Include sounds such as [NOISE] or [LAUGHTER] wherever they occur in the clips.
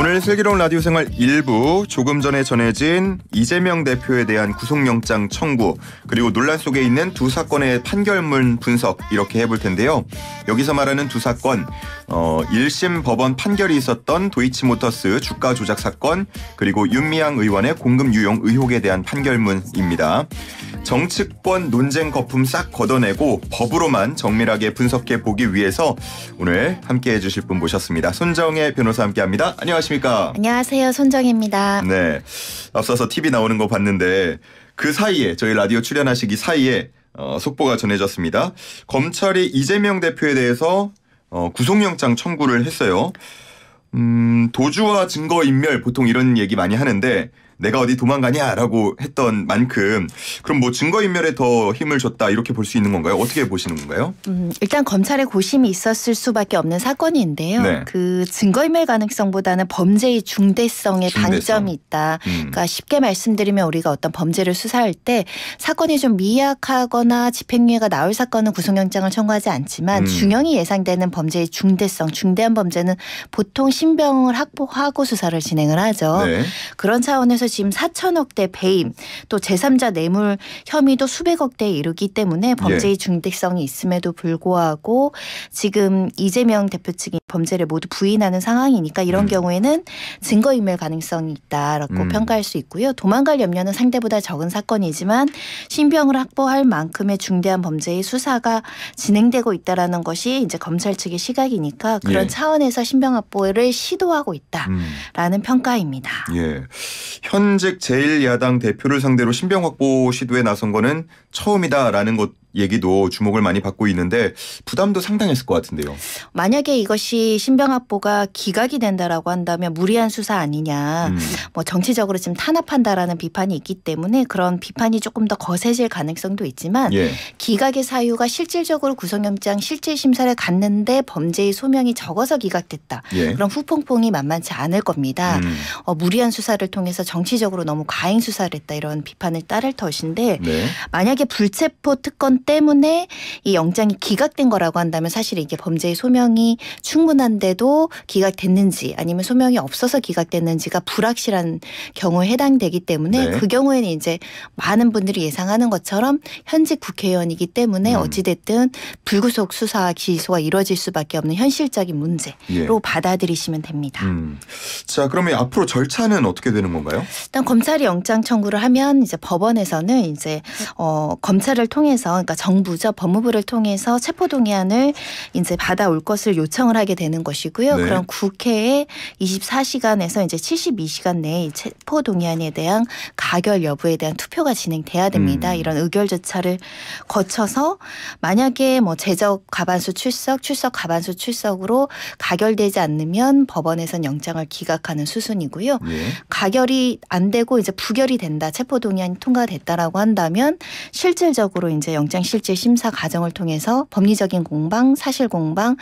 오늘 슬기로운 라디오 생활 1부 조금 전에 전해진 이재명 대표에 대한 구속영장 청구 그리고 논란 속에 있는 두 사건의 판결문 분석 이렇게 해볼 텐데요. 여기서 말하는 두 사건 어, 1심 법원 판결이 있었던 도이치모터스 주가 조작 사건 그리고 윤미향 의원의 공금 유용 의혹에 대한 판결문입니다. 정치권 논쟁 거품 싹 걷어내고 법으로만 정밀하게 분석해 보기 위해서 오늘 함께 해주실 분 모셨습니다. 손정혜 변호사 함께합니다. 안녕하세요 안녕하십니까? 안녕하세요. 손정입니다. 네. 앞서서 TV 나오는 거 봤는데 그 사이에 저희 라디오 출연하시기 사이에 어, 속보가 전해졌습니다. 검찰이 이재명 대표에 대해서 어, 구속영장 청구를 했어요. 음, 도주와 증거 인멸 보통 이런 얘기 많이 하는데 내가 어디 도망가냐라고 했던 만큼 그럼 뭐 증거인멸에 더 힘을 줬다 이렇게 볼 수 있는 건가요? 어떻게 보시는 건가요? 음, 일단 검찰의 고심이 있었을 수밖에 없는 사건인데요. 네. 그 증거인멸 가능성보다는 범죄의 중대성에 중대성. 단점이 있다. 음. 그러니까 쉽게 말씀드리면 우리가 어떤 범죄를 수사할 때 사건이 좀 미약하거나 집행유예가 나올 사건은 구속영장을 청구하지 않지만 음. 중형이 예상되는 범죄의 중대성, 중대한 범죄는 보통 신병을 확보하고 수사를 진행을 하죠. 네. 그런 차원에서 하나로 지금 4천억대 배임 또 제3자 뇌물 혐의도 수백억대에 이르기 때문에 범죄의 예. 중대성이 있음에도 불구하고 지금 이재명 대표 측이 범죄를 모두 부인하는 상황이니까 이런 음. 경우에는 증거인멸 가능성이 있다라고 음. 평가할 수 있고요. 도망갈 염려는 상대보다 적은 사건이지만 신병을 확보할 만큼의 중대한 범죄의 수사가 진행되고 있다라는 것이 이제 검찰 측의 시각이니까 그런 예. 차원에서 신병 확보를 시도하고 있다라는 음. 평가입니다. 예. 현직 제1야당 대표를 상대로 신병 확보 시도에 나선 거는 처음이다라는 것 얘기도 주목을 많이 받고 있는데 부담도 상당했을 것 같은데요. 만약에 이것이 신병합보가 기각이 된다라고 한다면 무리한 수사 아니냐, 음. 뭐 정치적으로 지금 탄압한다라는 비판이 있기 때문에 그런 비판이 조금 더 거세질 가능성도 있지만 예. 기각의 사유가 실질적으로 구속영장 실질 심사를 갔는데 범죄의 소명이 적어서 기각됐다. 예. 그럼 후폭풍이 만만치 않을 겁니다. 음. 어, 무리한 수사를 통해서 정치적으로 너무 과잉 수사를 했다 이런 비판을 따를 터신데 네. 만약에 불체포 특권 때문에 이 영장이 기각된 거라고 한다면 사실 이게 범죄의 소명이 충분한데도 기각됐는지 아니면 소명이 없어서 기각됐는지가 불확실한 경우에 해당되기 때문에 네. 그 경우에는 이제 많은 분들이 예상하는 것처럼 현직 국회의원이기 때문에 음. 어찌됐든 불구속 수사 기소가 이루어질 수밖에 없는 현실적인 문제로 예. 받아들이시면 됩니다. 음. 자 그러면 앞으로 절차는 어떻게 되는 건가요? 일단 검찰이 영장 청구를 하면 이제 법원에서는 이제 어, 검찰을 통해서 그러니까 정부죠 법무부를 통해서 체포 동의안을 이제 받아올 것을 요청을 하게 되는 것이고요. 네. 그럼 국회에 24시간에서 이제 72시간 내에 체포 동의안에 대한 가결 여부에 대한 투표가 진행돼야 됩니다. 음. 이런 의결 절차를 거쳐서 만약에 뭐 제적 가반수 출석, 출석 가반수 출석으로 가결되지 않으면 법원에선 영장을 기각하는 수순이고요. 네. 가결이 안 되고 이제 부결이 된다, 체포 동의안이 통과됐다라고 한다면 실질적으로 이제 영장 영장 실제 심사 과정을 통해서 법리적인 공방, 사실 공방을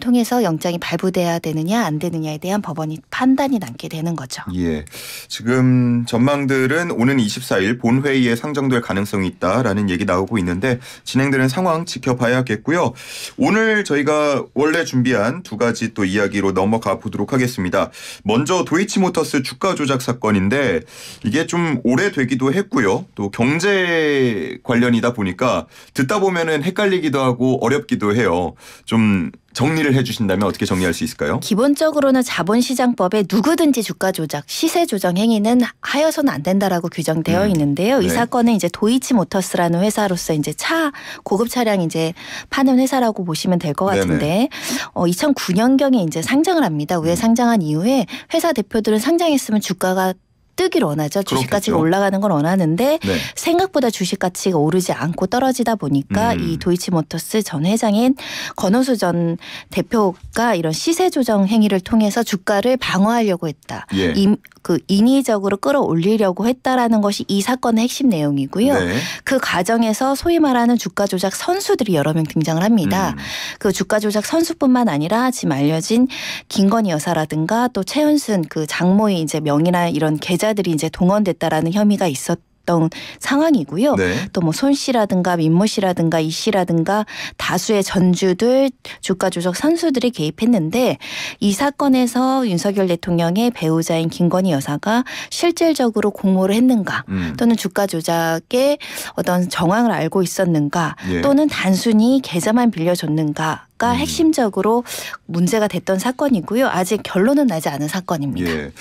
통해서 영장이 발부돼야 되느냐 안 되느냐에 대한 법원이 판단이 남게 되는 거죠. 예. 지금 전망들은 오는 24일 본회의에 상정될 가능성이 있다라는 얘기 나오고 있는데 진행되는 상황 지켜봐야겠고요. 오늘 저희가 원래 준비한 두 가지 또 이야기로 넘어가 보도록 하겠습니다. 먼저 도이치모터스 주가 조작 사건인데 이게 좀 오래되기도 했고요. 또 경제 관련이다 보니까 듣다 보면은 헷갈리기도 하고 어렵기도 해요. 좀 정리를 해주신다면 어떻게 정리할 수 있을까요? 기본적으로는 자본시장법에 누구든지 주가 조작, 시세 조정 행위는 하여서는 안 된다라고 규정되어 음. 있는데요. 네. 사건은 이제 도이치모터스라는 회사로서 이제 차 고급 차량 이제 파는 회사라고 보시면 될 것 같은데 어, 2009년경에 이제 상장을 합니다. 왜 음. 상장한 이후에 회사 대표들은 상장했으면 주가가 뜨길 원하죠. 주식 가치가 올라가는 걸 원하는데 네. 생각보다 주식 가치가 오르지 않고 떨어지다 보니까 음. 이 도이치모터스 전 회장인 권호수 전 대표가 이런 시세 조정 행위를 통해서 주가를 방어하려고 했다. 예. 임, 그 인위적으로 끌어올리려고 했다라는 것이 이 사건의 핵심 내용이고요. 네. 그 과정에서 소위 말하는 주가 조작 선수들이 여러 명 등장을 합니다. 음. 그 주가 조작 선수뿐만 아니라 지금 알려진 김건희 여사라든가 또 최은순 그 장모의 이제 명이나 이런 계좌 기자들이 이제 동원됐다라는 혐의가 있었. 던 상황이고요. 네. 또뭐 손 씨라든가 민모 씨라든가 이 씨라든가 다수의 전주들 주가 조작 선수들이 개입했는데 이 사건에서 윤석열 대통령의 배우자인 김건희 여사가 실질적으로 공모를 했는가 음. 또는 주가 조작의 어떤 정황을 알고 있었는가 예. 또는 단순히 계좌만 빌려줬는가 정도가 음. 핵심적으로 문제가 됐던 사건이고요. 아직 결론은 나지 않은 사건입니다. 예.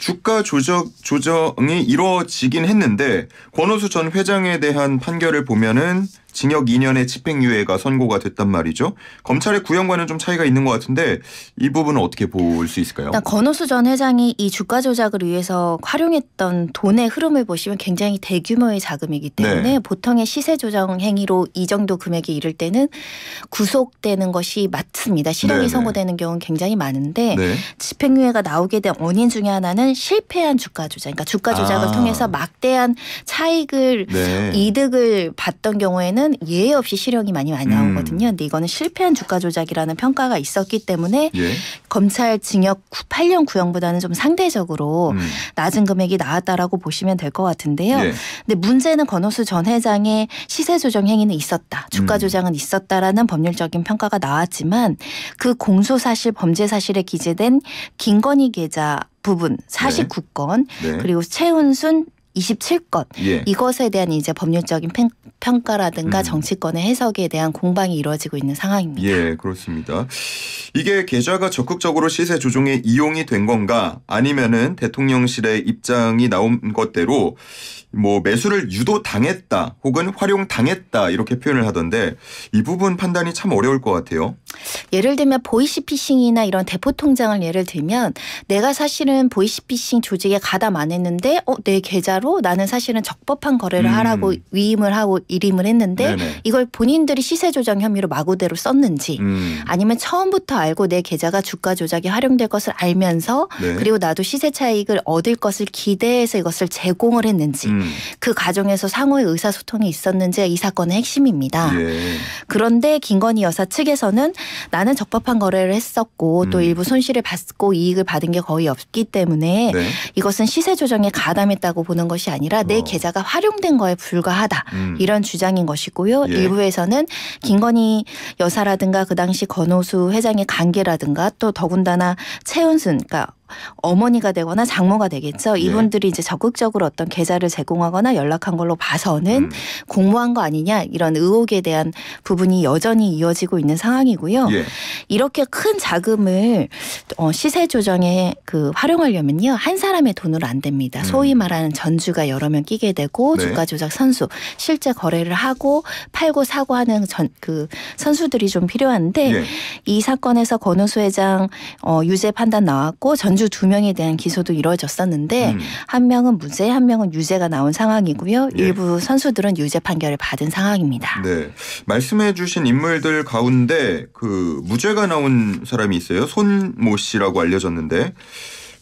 주가 조적 조정이 이루어지긴 했는데 권호수 전 회장에 대한 판결을 보면은 징역 2년의 집행유예가 선고가 됐단 말이죠. 검찰의 구형과는 좀 차이가 있는 것 같은데 이 부분은 어떻게 볼 수 있을까요? 권호수 전 회장이 이 주가 조작을 위해서 활용했던 돈의 흐름을 보시면 굉장히 대규모의 자금이기 네. 때문에 네. 보통의 시세 조정 행위로 이 정도 금액에 이를 때는 구속되는 것이 맞습니다. 실형이 네네. 선고되는 경우는 굉장히 많은데 네. 집행유예가 나오게 된 원인 중에 하나는 실패한 주가 조작, 그러니까 주가 조작을 아. 통해서 막대한 차익을 네. 이득을 봤던 경우에는 경우는 예외 없이 실형이 많이 많이 나오거든요. 음. 근데 이거는 실패한 주가 조작이라는 평가가 있었기 때문에 예. 검찰 징역 8년 구형보다는 좀 상대적으로 음. 낮은 금액이 나왔다라고 보시면 될 것 같은데요. 예. 근데 문제는 권호수 전 회장의 시세 조정 행위는 있었다. 주가 음. 조작은 있었다라는 법률적인 평가가 나왔지만 그 공소 사실 범죄 사실에 기재된 김건희 계좌 부분 49건 네. 네. 그리고 최은순 27건 예. 이것에 대한 이제 법률적인 팽, 평가라든가 음. 정치권의 해석에 대한 공방이 이루어지고 있는 상황입니다. 예, 그렇습니다. 이게 계좌가 적극적으로 시세 조정에 이용이 된 건가 아니면은 대통령실의 입장이 나온 것대로 뭐 매수를 유도 당했다 혹은 활용 당했다 이렇게 표현을 하던데 이 부분 판단이 참 어려울 것 같아요. 예를 들면 보이시피싱이나 이런 대포 통장을 예를 들면 내가 사실은 보이시피싱 조직에 가담 안 했는데 어, 내 계좌로 명목로 나는 사실은 적법한 거래를 음. 하라고 위임을 하고 일임을 했는데 네네. 이걸 본인들이 시세 조정 혐의로 마구대로 썼는지 음. 아니면 처음부터 알고 내 계좌가 주가 조작에 활용될 것을 알면서 네. 그리고 나도 시세 차익을 얻을 것을 기대해서 이것을 제공을 했는지 음. 그 과정에서 상호의 의사소통이 있었는지 이 사건의 핵심입니다. 예. 그런데 김건희 여사 측에서는 나는 적법한 거래를 했었고 또 음. 일부 손실을 받고 이익을 받은 게 거의 없기 때문에 네. 이것은 시세 조정에 가담했다고 보는 것 것이 아니라 내 어. 계좌가 활용된 거에 불과하다 음. 이런 주장인 것이고요. 예. 일부에서는 김건희 여사라든가 그 당시 건호수 회장의 관계라든가 또 더군다나 최은순 그러니까 어머니가 되거나 장모가 되겠죠. 예. 이분들이 이제 적극적으로 어떤 계좌를 제공하거나 연락한 걸로 봐서는 음. 공모한 거 아니냐 이런 의혹에 대한 부분이 여전히 이어지고 있는 상황이고요. 예. 이렇게 큰 자금을 어, 시세 조정에 그 활용하려면요 한 사람의 돈으로 안 됩니다. 음. 소위 말하는 전주가 여러 명 끼게 되고 네. 주가 조작 선수 실제 거래를 하고 팔고 사고 하는 전그 선수들이 좀 필요한데 예. 이 사건에서 권우수 회장 어, 유죄 판단 나왔고 전 전주 두 명에 대한 기소도 이루어졌었는데 음. 한 명은 무죄, 한 명은 유죄가 나온 상황이고요. 예. 일부 선수들은 유죄 판결을 받은 상황입니다. 네, 말씀해주신 인물들 가운데 그 무죄가 나온 사람이 있어요. 손모 씨라고 알려졌는데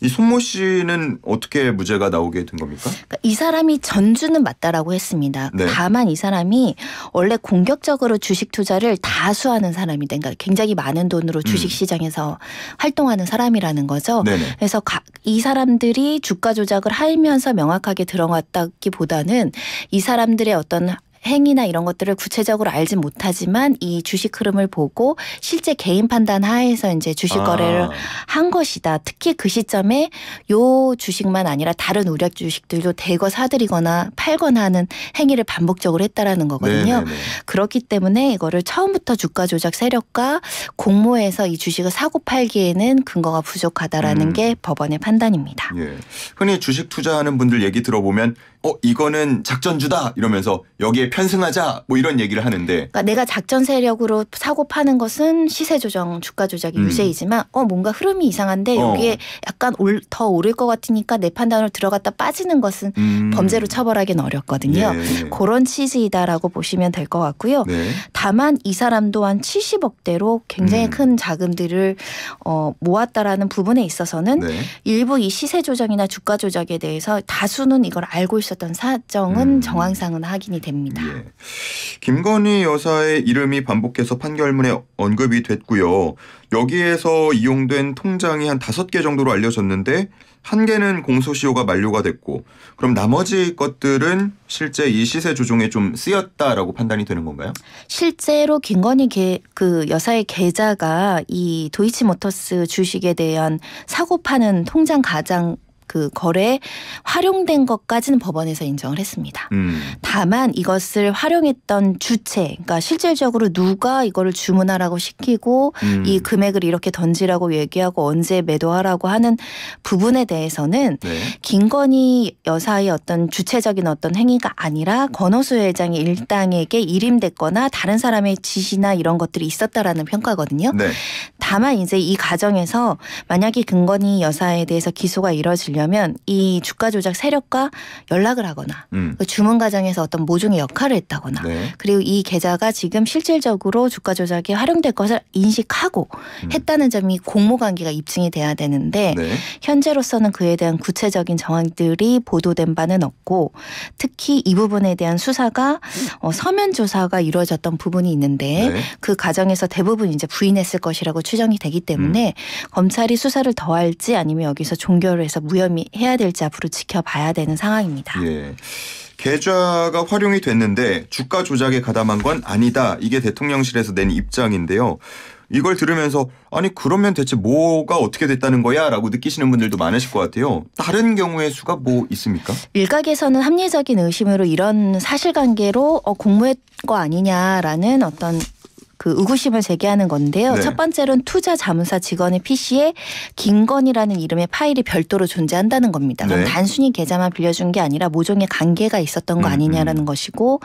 이 손모 씨는 어떻게 무죄가 나오게 된 겁니까? 그러니까 이 사람이 전주는 맞다라고 했습니다. 네. 다만 이 사람이 원래 공격적으로 주식 투자를 다수하는 사람이다. 그러니까 굉장히 많은 돈으로 음. 주식 시장에서 음. 활동하는 사람이라는 거죠. 네네. 그래서 이 사람들이 주가 조작을 하면서 명확하게 들어갔다기보다는 이 사람들의 어떤 행위나 이런 것들을 구체적으로 알지 못하지만 이 주식 흐름을 보고 실제 개인 판단 하에서 이제 주식 아. 거래를 한 것이다. 특히 그 시점에 요 주식만 아니라 다른 우려 주식들도 대거 사들이거나 팔거나 하는 행위를 반복적으로 했다라는 거거든요. 네네네. 네, 네. 그렇기 때문에 이거를 처음부터 주가 조작 세력과 공모해서 이 주식을 사고 팔기에는 근거가 부족하다라는 음. 게 법원의 판단입니다. 예. 흔히 주식 투자하는 분들 얘기 들어보면 어 이거는 작전주다 이러면서 여기에 편승하자 뭐 이런 얘기를 하는데 그러니까 내가 작전 세력으로 사고 파는 것은 시세 조정 주가 조작이 음. 유세이지만 어 뭔가 흐름이 이상한데 어. 여기에 약간 올, 더 오를 것 같으니까 내 판단으로 들어갔다 빠지는 것은 음. 범죄로 처벌하기는 어렵거든요. 네. 그런 취지이다라고 보시면 될 것 같고요. 네. 다만 이 사람도 한 70억대로 굉장히 음. 큰 자금들을 어, 모았다라는 부분에 있어서는 네. 일부 이 시세 조정이나 주가 조작에 대해서 다수는 이걸 알고 있었. 있었던 사정은 음. 정황상은 확인이 됩니다. 예. 김건희 여사의 이름이 반복해서 판결문에 언급이 됐고요. 여기에서 이용된 통장이 한 다섯 개 정도로 알려졌는데 한 개는 공소시효가 만료가 됐고 그럼 나머지 것들은 실제 이 시세 조종에 좀 쓰였다라고 판단이 되는 건가요? 실제로 김건희 개, 그 여사의 계좌가 이 도이치모터스 주식에 대한 사고 파는 통장 가장 그 거래에 활용된 것까지는 법원에서 인정을 했습니다. 음. 다만 이것을 활용했던 주체, 그러니까 실질적으로 누가 이거를 주문하라고 시키고 음. 이 금액을 이렇게 던지라고 얘기하고 언제 매도하라고 하는 부분에 대해서는 네. 김건희 여사의 어떤 주체적인 어떤 행위가 아니라 권호수 회장이 일당에게 일임됐거나 다른 사람의 지시나 이런 것들이 있었다라는 평가거든요. 네. 다만 이제 이 과정에서 만약에 김건희 여사에 대해서 기소가 이뤄질 만들려면 이 주가 조작 세력과 연락을 하거나 음. 그 주문 과정에서 어떤 모종의 역할을 했다거나 네. 그리고 이 계좌가 지금 실질적으로 주가 조작에 활용될 것을 인식하고 음. 했다는 점이 공모 관계가 입증이 돼야 되는데 네. 현재로서는 그에 대한 구체적인 정황들이 보도된 바는 없고 특히 이 부분에 대한 수사가 어, 서면 조사가 이루어졌던 부분이 있는데 네. 그 과정에서 대부분 이제 부인했을 것이라고 추정이 되기 때문에 음. 검찰이 수사를 더할지 아니면 여기서 종결해서 을 무혐의 위험 해야 될지 앞으로 지켜봐야 되는 상황입니다. 예. 계좌가 활용이 됐는데 주가 조작에 가담한 건 아니다. 이게 대통령실에서 낸 입장인데요. 이걸 들으면서 아니 그러면 대체 뭐가 어떻게 됐다는 거야라고 느끼시는 분들도 많으실 것 같아요. 다른 경우의 수가 뭐 있습니까? 일각에서는 합리적인 의심으로 이런 사실관계로 어, 공모한 거 아니냐라는 어떤 그 의구심을 제기하는 건데요. 네. 첫 번째로는 투자 자문사 직원의 PC에 김건이라는 이름의 파일이 별도로 존재한다는 겁니다. 네. 단순히 계좌만 빌려준 게 아니라 모종의 관계가 있었던 거 음, 아니냐라는 음. 것이고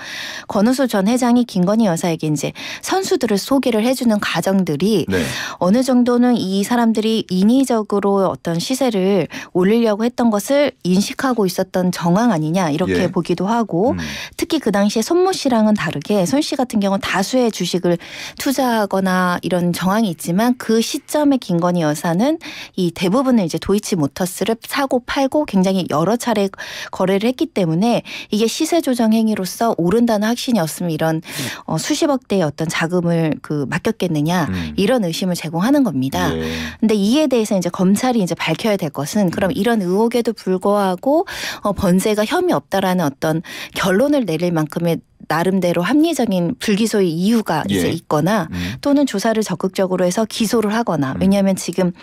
권우수 전 회장이 김건희 여사에게 이제 선수들을 소개를 해주는 과정들이 네. 어느 정도는 이 사람들이 인위적으로 어떤 시세를 올리려고 했던 것을 인식하고 있었던 정황 아니냐 이렇게 예. 보기도 하고 음. 특히 그 당시에 손모 씨랑은 다르게 손 씨 같은 경우는 다수의 주식을 투자하거나 이런 정황이 있지만 그 시점에 김건희 여사는 이 대부분을 이제 도이치 모터스를 사고 팔고 굉장히 여러 차례 거래를 했기 때문에 이게 시세 조정 행위로서 오른다는 확신이 었으면 이런 음. 어, 수십억 대의 어떤 자금을 그 맡겼겠느냐 음. 이런 의심을 제공하는 겁니다. 예. 근데 이에 대해서 이제 검찰이 이제 밝혀야 될 것은 음. 그럼 이런 의혹에도 불구하고 어, 번세가 혐의 없다라는 어떤 결론을 내릴 만큼의 나름대로 합리적인 불기소의 이유가 예. 이제 있거나 음. 또는 조사를 적극적으로 해서 기소를 하거나 음. 왜냐하면 지금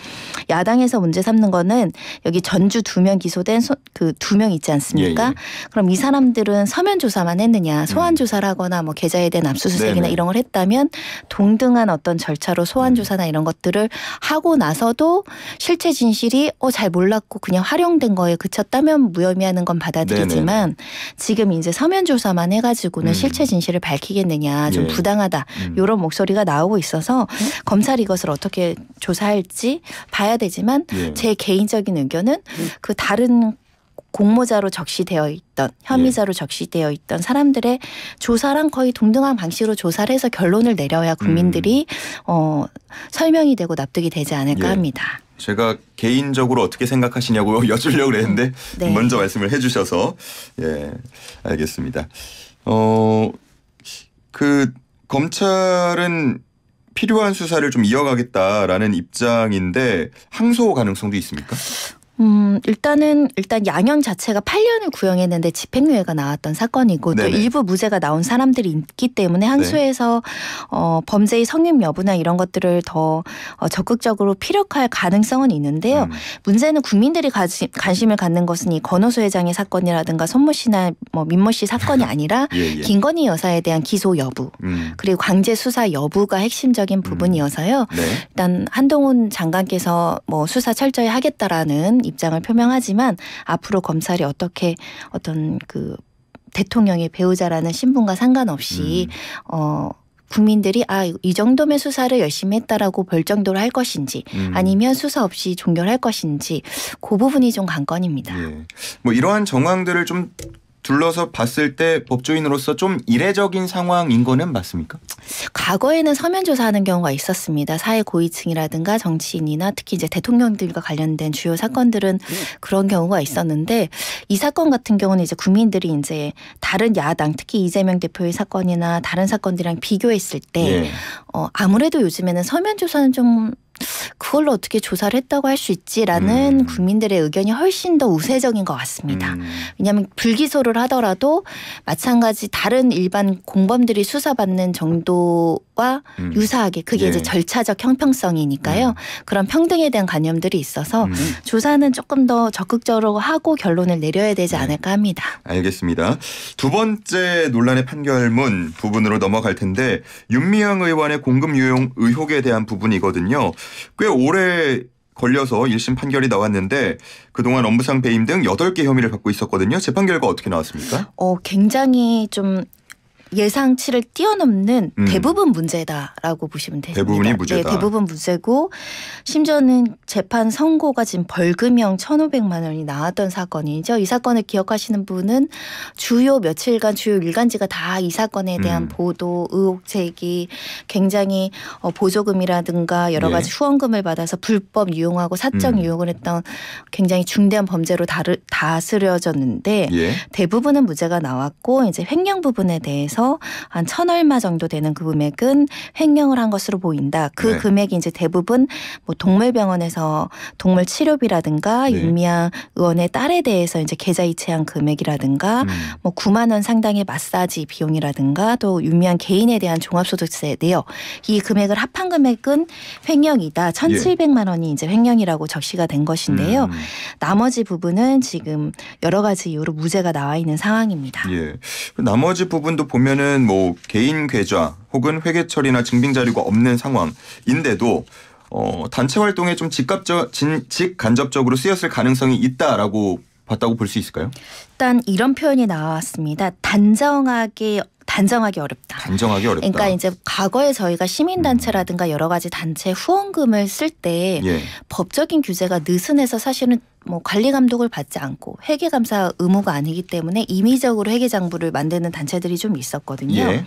야당에서 문제 삼는 거는 여기 전주 두 명 기소된 그 두 명 있지 않습니까? 예, 예. 그럼 이 사람들은 서면 조사만 했느냐 음. 소환 조사를 하거나 뭐 계좌에 대한 압수수색이나 네네. 이런 걸 했다면 동등한 어떤 절차로 소환 음. 조사나 이런 것들을 하고 나서도 실체 진실이 어 잘 몰랐고 그냥 활용된 거에 그쳤다면 무혐의하는 건 받아들이지만 네네. 지금 이제 서면 조사만 해가지고는 실체 진실을 밝히겠느냐 좀 예. 부당하다 음. 이런 목소리가 나오고 있어서 음? 검찰이 이것을 어떻게 조사할지 봐야 되지만 예. 제 개인적인 의견은 음. 그 다른 공모자로 적시되어 있던 혐의자로 예. 적시되어 있던 사람들의 조사랑 거의 동등한 방식으로 조사를 해서 결론을 내려야 국민들이 음. 어, 설명이 되고 납득이 되지 않을까 예. 합니다. 제가 개인적으로 어떻게 생각하시냐고 [LAUGHS] 여쭈려고 그는데 네. 먼저 말씀을 해주셔서 예 알겠습니다. 어, 그 검찰은 필요한 수사를 좀 이어가겠다라는 입장인데 항소 가능성도 있습니까? 음, 일단은 일단 양형 자체가 8년을 구형했는데 집행유예가 나왔던 사건이고 네네. 또 일부 무죄가 나온 사람들이 있기 때문에 네. 항소해서 네. 어, 범죄의 성립 여부나 이런 것들을 더 어, 적극적으로 피력할 가능성은 있는데요. 음. 문제는 국민들이 가지, 관심을 갖는 것은 이 권호수 회장의 사건이라든가 손모 씨나 뭐 민모 씨 사건이 [LAUGHS] 아니라 예, 예. 김건희 여사에 대한 기소 여부 음. 그리고 강제 수사 여부가 핵심적인 음. 부분이어서요. 네. 일단 한동훈 장관께서 뭐 수사 철저히 하겠다라는 입장을 표명하지만 앞으로 검찰이 어떻게 어떤 그 대통령의 배우자라는 신분과 상관없이 음. 어 국민들이 아 이 정도면 수사를 열심히 했다라고 볼 정도로 할 것인지 음. 아니면 수사 없이 종결할 것인지 그 부분이 좀 관건입니다. 예. 뭐 이러한 정황들을 좀 둘러서 봤을 때 법조인으로서 좀 이례적인 상황인 거는 맞습니까? 과거에는 서면 조사하는 경우가 있었습니다. 사회 고위층이라든가 정치인이나 특히 이제 대통령들과 관련된 주요 사건들은 그런 경우가 있었는데 이 사건 같은 경우는 이제 국민들이 이제 다른 야당 특히 이재명 대표의 사건이나 다른 사건들이랑 비교했을 때 예. 어, 아무래도 요즘에는 서면 조사는 좀 그걸 어떻게 조사를 했다고 할 수 있지라는 음. 국민들의 의견이 훨씬 더 우세적인 것 같습니다. 음. 왜냐하면 불기소를 하더라도 마찬가지 다른 일반 공범들이 수사받는 정도 과 음. 유사하게 그게 예. 이제 절차적 형평성이니까요. 음. 그런 평등에 대한 관념들이 있어서 음. 조사는 조금 더 적극적으로 하고 결론을 내려야 되지 네. 않을까 합니다. 알겠습니다. 두 번째 논란의 판결문 부분으로 넘어갈 텐데 윤미향 의원의 공금 유용 의혹에 대한 부분이거든요. 꽤 오래 걸려서 1심 판결이 나왔는데 그동안 업무상 배임 등 8개 혐의를 받고 있었거든요. 재판 결과 어떻게 나왔습니까? 어, 굉장히 좀 예상치를 뛰어넘는 음. 대부분 문제다라고 보시면 되니다 대부분이 네, 문제다. 네, 대부분 문제고 심지어는 재판 선고가 지금 벌금형 1,500만 원이 나왔던 사건이죠. 이 사건을 기억하시는 분은 주요 며칠간 주요 일간지가 다 이 사건에 대한 음. 보도, 의혹 제기, 굉장히 어, 보조금이라든가 여러 가지 예. 후원금을 받아서 불법 유용하고 사적 음. 유용을 했던 굉장히 중대한 범죄로 다르, 다스려졌는데 예. 대부분은 무죄가 나왔고 이제 횡령 부분에 대해서 중에서 한천 얼마 정도 되는 그 금액은 횡령을 한 것으로 보인다. 그 네. 금액이 이제 대부분 뭐 동물병원에서 동물 치료비라든가 네. 윤미향 의원의 딸에 대해서 이제 계좌 이체한 금액이라든가 음. 뭐 9만 원 상당의 마사지 비용이라든가 또 윤미향 개인에 대한 종합소득세 내역 이 금액을 합한 금액은 횡령이다. 1,700만 예. 원이 이제 횡령이라고 적시가 된 것인데요. 음. 나머지 부분은 지금 여러 가지 이유로 무죄가 나와 있는 상황입니다. 예. 나머지 부분도 보면 보면은 뭐 개인 계좌 혹은 회계처리나 증빙 자료가 없는 상황인데도 어, 단체 활동에 좀 직갑적, 직간접적으로 쓰였을 가능성이 있다라고 봤다고 볼 수 있을까요? 일단 이런 표현이 나왔습니다. 단정하게 단정하기 어렵다. 단정하기 어렵다. 그러니까 이제 과거에 저희가 시민단체라든가 여러 가지 단체 후원금을 쓸때 예. 법적인 규제가 느슨해서 사실은 뭐 관리 감독을 받지 않고 회계 감사 의무가 아니기 때문에 임의적으로 회계 장부를 만드는 단체들이 좀 있었거든요. 예.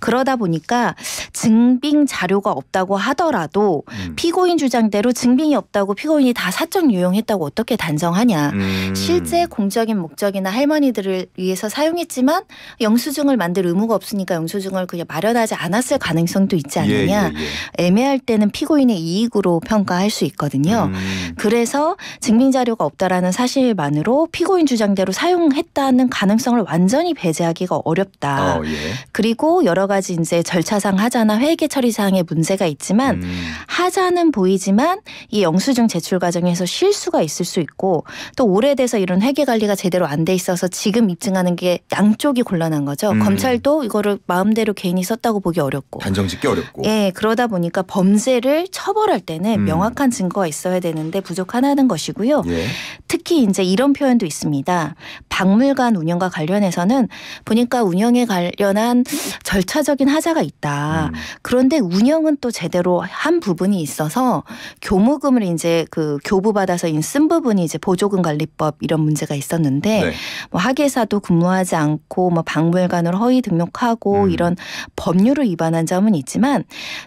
그러다 보니까 증빙 자료가 없다고 하더라도 음. 피고인 주장대로 증빙이 없다고 피고인이 다 사적 유용했다고 어떻게 단정하냐. 음. 실제 공적인 목적이나 할머니들을 위해서 사용했지만 영수증을 만들 의무가 없으니까 영수증을 그냥 마련하지 않았을 가능성도 있지 예, 않느냐. 예, 예, 애매할 때는 피고인의 이익으로 평가할 수 있거든요. 음. 그래서 증빙 자료 자료가 없다라는 사실만으로 피고인 주장대로 사용했다는 가능성을 완전히 배제하기가 어렵다. 어, 예. 그리고 여러 가지 이제 절차상 하자나 회계 처리 사항의 문제가 있지만 음. 하자는 보이지만 이 영수증 제출 과정에서 실수가 있을 수 있고 또 오래돼서 이런 회계 관리가 제대로 안 돼 있어서 지금 입증하는 게 양쪽이 곤란한 거죠. 음. 검찰도 이거를 마음대로 개인이 썼다고 보기 어렵고 단정짓기 어렵고. 예, 그러다 보니까 범죄를 처벌할 때는 음. 명확한 증거가 있어야 되는데 부족하다는 것이고요. 예. 네. 특히 이제 이런 표현도 있습니다. 박물관 운영과 관련해서는 보니까 운영에 관련한 절차적인 하자가 있다. 음. 그런데 운영은 또 제대로 한 부분이 있어서 교무금을 이제 그 교부받아서 쓴 부분이 이제 보조금 관리법 이런 문제가 있었는데 네. 뭐 학예사도 근무하지 않고 뭐 박물관을 허위 등록하고 음. 이런 법률을 위반한 점은 있지만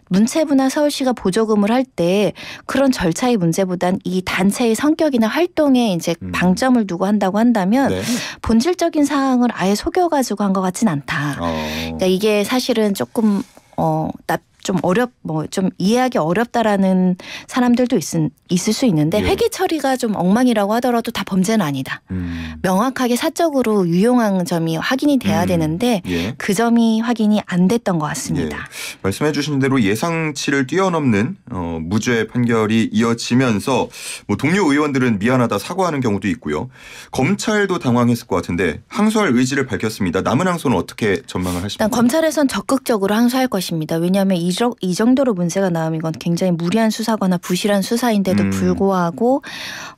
문체부나 서울시가 보조금을 할 때 그런 절차의 문제보단 이 단체의 성격이나 활동에 이제 음. 방점을 두고 한다고 한다면 네. 본질적인 사항을 아예 속여가지고 한 것 같진 않다. 어. 그러니까 이게 사실은 조금 어, 납좀 어렵 뭐 좀 이해하기 어렵다라는 사람들도 있, 있을 수 있는데 예. 회계 처리가 좀 엉망이라고 하더라도 다 범죄는 아니다. 음. 명확하게 사적으로 유용한 점이 확인이 돼야 음. 되는데 예. 그 점이 확인이 안 됐던 것 같습니다. 예. 말씀해주신 대로 예상치를 뛰어넘는 어, 무죄 판결이 이어지면서 뭐 동료 의원들은 미안하다 사과하는 경우도 있고요. 검찰도 당황했을 것 같은데 항소할 의지를 밝혔습니다. 남은 항소는 어떻게 전망을 하십니까? 검찰에선 적극적으로 항소할 것입니다. 왜냐하면 이 저, 이 정도로 문제가 나오면 이건 굉장히 무리한 수사거나 부실한 수사인데도 음. 불구하고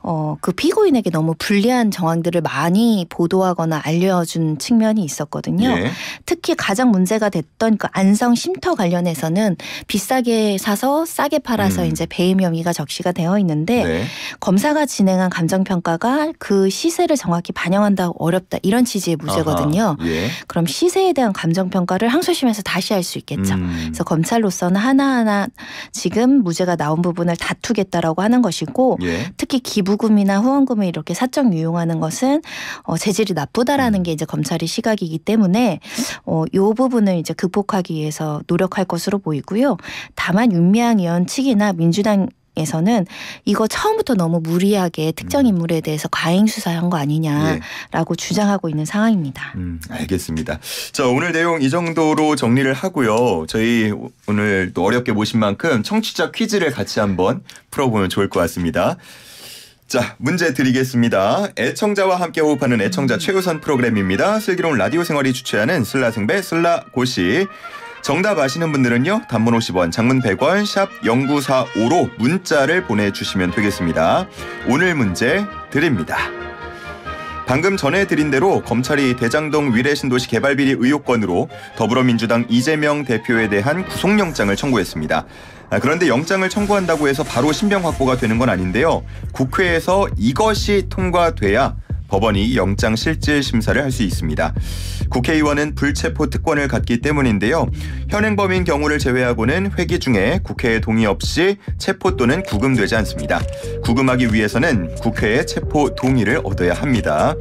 어, 그 피고인에게 너무 불리한 정황들을 많이 보도하거나 알려준 측면이 있었거든요. 예. 특히 가장 문제가 됐던 그 안성 쉼터 관련해서는 비싸게 사서 싸게 팔아서 음. 이제 배임 혐의가 적시가 되어 있는데 네. 검사가 진행한 감정 평가가 그 시세를 정확히 반영한다고 어렵다 이런 취지의 무죄거든요. 예. 그럼 시세에 대한 감정 평가를 항소심에서 다시 할 수 있겠죠. 음. 그래서 검찰 검찰로서는 하나하나 지금 무죄가 나온 부분을 다투겠다라고 하는 것이고 예. 특히 기부금이나 후원금을 이렇게 사적 유용하는 것은 어, 재질이 나쁘다라는 음. 게 이제 검찰의 시각이기 때문에 어, 요 부분을 이제 극복하기 위해서 노력할 것으로 보이고요. 다만 윤미향 의원 측이나 민주당 에서는 이거 처음부터 너무 무리하게 특정 음. 인물에 대해서 과잉 수사한 거 아니냐라고 예. 주장하고 있는 상황입니다. 음, 알겠습니다. 자 오늘 내용 이 정도로 정리를 하고요. 저희 오늘 또 어렵게 모신 만큼 청취자 퀴즈를 같이 한번 풀어보면 좋을 것 같습니다. 자, 문제 드리겠습니다. 애청자와 함께 호흡하는 애청자 최우선 프로그램입니다. 슬기로운 라디오 생활이 주최하는 슬라승배 슬라고시. 정답 아시는 분들은요. 단문 50원, 장문 100원, 샵 0945로 문자를 보내주시면 되겠습니다. 오늘 문제 드립니다. 방금 전해드린 대로 검찰이 대장동 위례신도시 개발비리 의혹 건으로 더불어민주당 이재명 대표에 대한 구속영장을 청구했습니다. 아, 그런데 영장을 청구한다고 해서 바로 신병 확보가 되는 건 아닌데요. 국회에서 이것이 통과돼야 법원이 영장 실질 심사를 할 수 있습니다. 국회의원은 불체포 특권을 갖기 때문인데요. 현행범인 경우를 제외하고는 회기 중에 국회의 동의 없이 체포 또는 구금되지 않습니다. 구금하기 위해서는 국회의 체포 동의를 얻어야 합니다.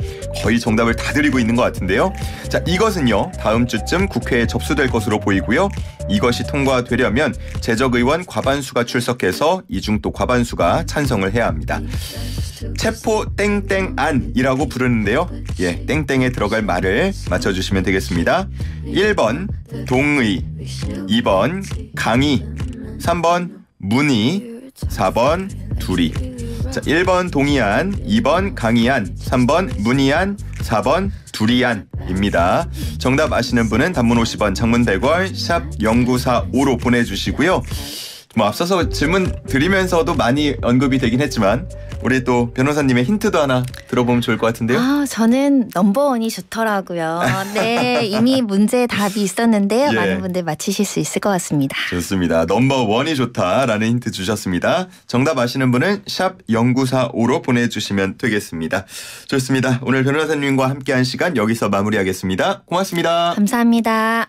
거의 정답을 다 드리고 있는 것 같은데요. 자, 이것은요. 다음 주쯤 국회에 접수될 것으로 보이고요. 이것이 통과되려면 재적 의원 과반수가 출석해서 이중 또 과반수가 찬성을 해야 합니다. 체포 땡땡 안이라고 부르는데요. 예, 땡땡에 들어갈 말을 맞춰 주시면 되겠습니다. 1번 동의, 2번 강의, 3번 문의, 4번 둘이. 자, 1번 동의안, 2번 강의안, 3번 문의안, 4번 두리안입니다. 정답 아시는 분은 단문 50원, 장문 100원, 샵 0945로 보내주시고요. 뭐 앞서서 질문 드리면서도 많이 언급이 되긴 했지만 우리 또 변호사님의 힌트도 하나 들어보면 좋을 것 같은데요. 아, 저는 넘버원이 좋더라고요. 네, [LAUGHS] 이미 문제 답이 있었는데요. 예. 많은 분들 맞히실 수 있을 것 같습니다. 좋습니다. 넘버원이 좋다라는 힌트 주셨습니다. 정답 아시는 분은 샵 0945로 보내주시면 되겠습니다. 좋습니다. 오늘 변호사님과 함께한 시간 여기서 마무리하겠습니다. 고맙습니다. 감사합니다.